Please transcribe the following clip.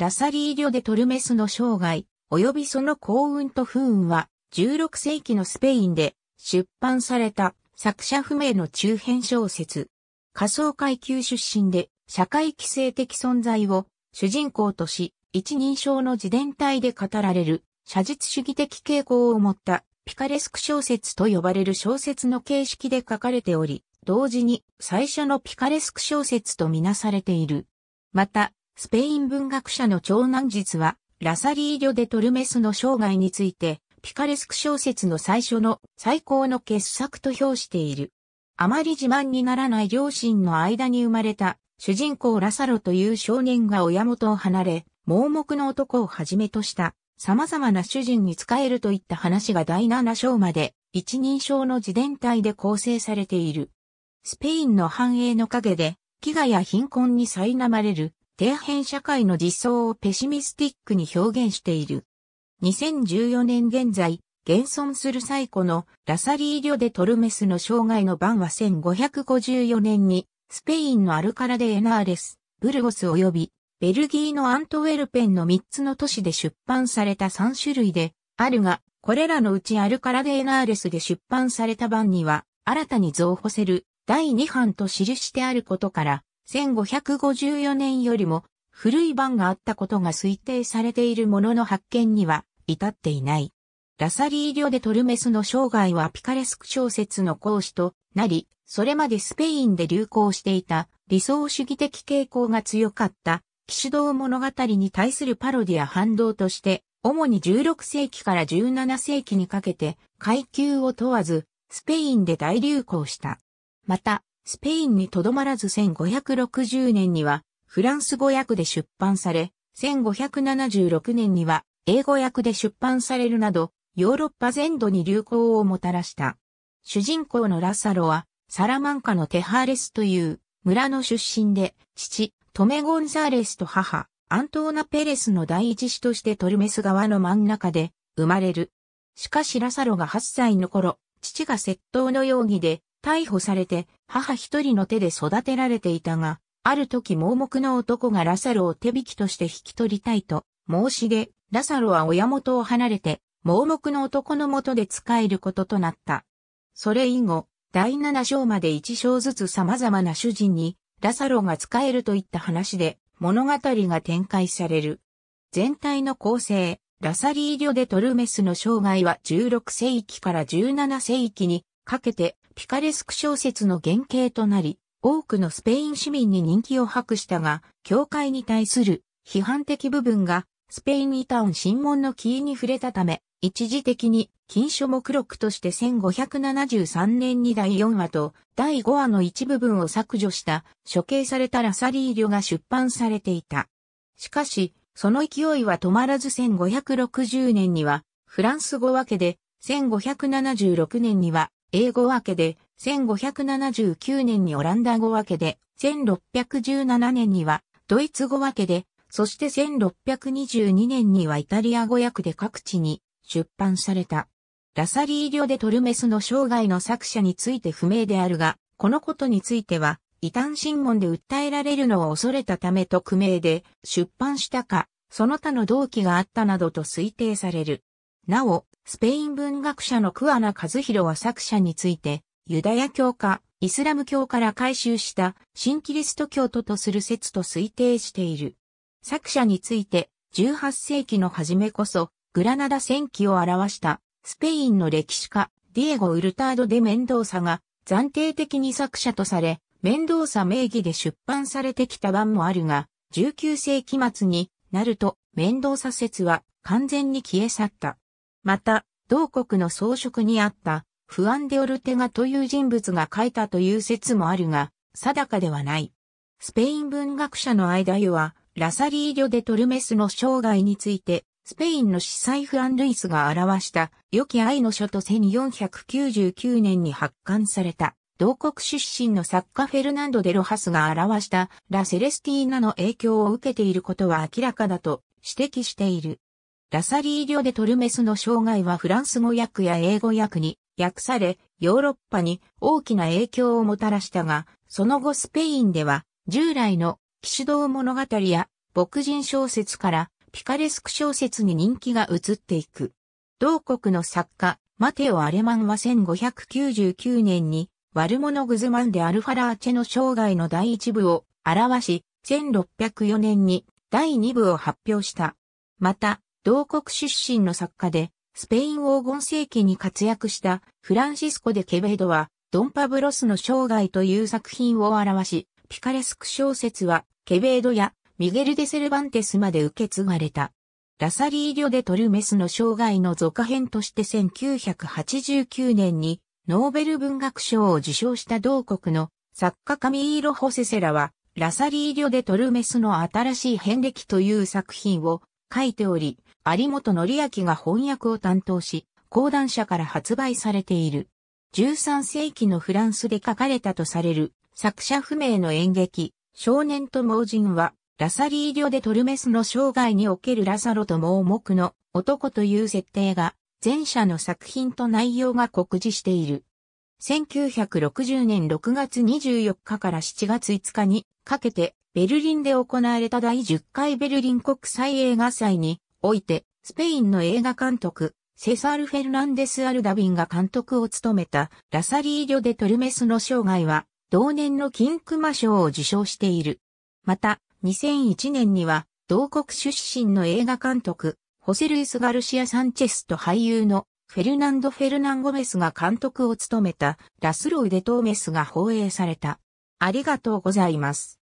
ラサリー・リョ・デ・トルメスの生涯、及びその幸運と不運は、16世紀のスペインで出版された作者不明の中編小説。仮想階級出身で社会規制的存在を主人公とし、一人称の自伝体で語られる写実主義的傾向を持ったピカレスク小説と呼ばれる小説の形式で書かれており、同時に最初のピカレスク小説とみなされている。また、スペイン文学者の長男実は、ラサリーリョ・デ・トルメスの生涯について、ピカレスク小説の最初の最高の傑作と評している。あまり自慢にならない両親の間に生まれた主人公ラサロという少年が親元を離れ、盲目の男をはじめとした様々な主人に仕えるといった話が第7章まで一人称の自伝体で構成されている。スペインの繁栄の陰で飢餓や貧困に苛まれる底辺社会の実相をペシミスティックに表現している。2014年現在、現存する最古のラサリーリョデ・トルメスの生涯の晩は1554年に、スペインのアルカラでエナーレス、ブルゴス及び、ベルギーのアントウェルペンの3つの都市で出版された3種類で、あるが、これらのうちアルカラでエナーレスで出版された版には、新たに増補せる第2版と記してあることから、1554年よりも古い版があったことが推定されているものの発見には至っていない。ラサリーリョでトルメスの生涯はピカレスク小説の講師となり、それまでスペインで流行していた理想主義的傾向が強かった騎士道物語に対するパロディア反動として、主に16世紀から17世紀にかけて階級を問わずスペインで大流行した。また、スペインにとどまらず1560年にはフランス語訳で出版され、1576年には英語訳で出版されるなど、ヨーロッパ全土に流行をもたらした。主人公のラサロは、サラマンカのテハーレスという村の出身で、父、トメ・ゴンザーレスと母、アントーナ・ペレスの第一子としてトルメス側の真ん中で生まれる。しかしラサロが8歳の頃、父が窃盗の容疑で逮捕されて母一人の手で育てられていたが、ある時盲目の男がラサロを手引きとして引き取りたいと申し出、ラサロは親元を離れて盲目の男のもとで使えることとなった。それ以後、第七章まで一章ずつ様々な主人にラサロが使えるといった話で物語が展開される。全体の構成、ラサリーリョ・デ・トルメスの生涯は16世紀から17世紀にかけてピカレスク小説の原型となり、多くのスペイン市民に人気を博したが、教会に対する批判的部分が、スペインイタウン新聞のキーに触れたため、一時的に禁書目録として1573年に第4話と第5話の一部分を削除した処刑されたラサリーリョが出版されていた。しかし、その勢いは止まらず1560年にはフランス語分けで1576年には英語分けで、1579年にオランダ語分けで、1617年にはドイツ語分けで、そして1622年にはイタリア語訳で各地に出版された。ラサリーリョでトルメスの生涯の作者について不明であるが、このことについては、異端審問で訴えられるのを恐れたためと不明で出版したか、その他の動機があったなどと推定される。なお、スペイン文学者の桑名和弘は作者について、ユダヤ教か、イスラム教から回収した新キリスト教徒とする説と推定している。作者について、18世紀の初めこそ、グラナダ戦記を表したスペインの歴史家、ディエゴ・ウルタード・デ・メンドーサが暫定的に作者とされ、メンドーサ名義で出版されてきた版もあるが、19世紀末になると、メンドーサ説は完全に消え去った。また、同国の装飾にあったフアンデオルテガという人物が書いたという説もあるが、定かではない。スペイン文学者の間湯は、ラサリーリョ・デ・トルメスの生涯について、スペインの司祭フラン・ルイスが表した良き愛の書と1499年に発刊された、同国出身の作家フェルナンド・デ・ロハスが表したラ・セレスティーナの影響を受けていることは明らかだと指摘している。ラサリー・リョデ・トルメスの生涯はフランス語訳や英語訳に訳され、ヨーロッパに大きな影響をもたらしたが、その後スペインでは、従来の騎士道物語や牧人小説からピカレスク小説に人気が移っていく。同国の作家、マテオ・アレマンは1599年に悪者グズマンでアルファラーチェの生涯の第一部を表し、1604年に第二部を発表した。また、同国出身の作家で、スペイン黄金世紀に活躍したフランシスコ・デ・ケベドは、ドンパブロスの生涯という作品を表し、ピカレスク小説は、ケベードやミゲル・デ・セルバンテスまで受け継がれた。ラサリーリョ・デ・トルメスの生涯の続編として1989年にノーベル文学賞を受賞した同国の作家カミーロ・ホセセラは、ラサリーリョ・デ・トルメスの新しい遍歴という作品を書いており、有本則明が翻訳を担当し、講談社から発売されている。13世紀のフランスで書かれたとされる作者不明の演劇、少年と盲人は、ラサリーリョでトルメスの生涯におけるラサロと盲目の男という設定が、前者の作品と内容が告示している。1960年6月24日から7月5日にかけて、ベルリンで行われた第10回ベルリン国際映画祭において、スペインの映画監督、セサール・フェルナンデス・アルダビンが監督を務めたラサリーリョ・デ・トルメスの生涯は同年の金熊賞を受賞している。また、2001年には同国出身の映画監督、ホセルイス・ガルシア・サンチェスと俳優のフェルナンド・フェルナンゴメスが監督を務めたラスロイ・デ・トーメスが放映された。ありがとうございます。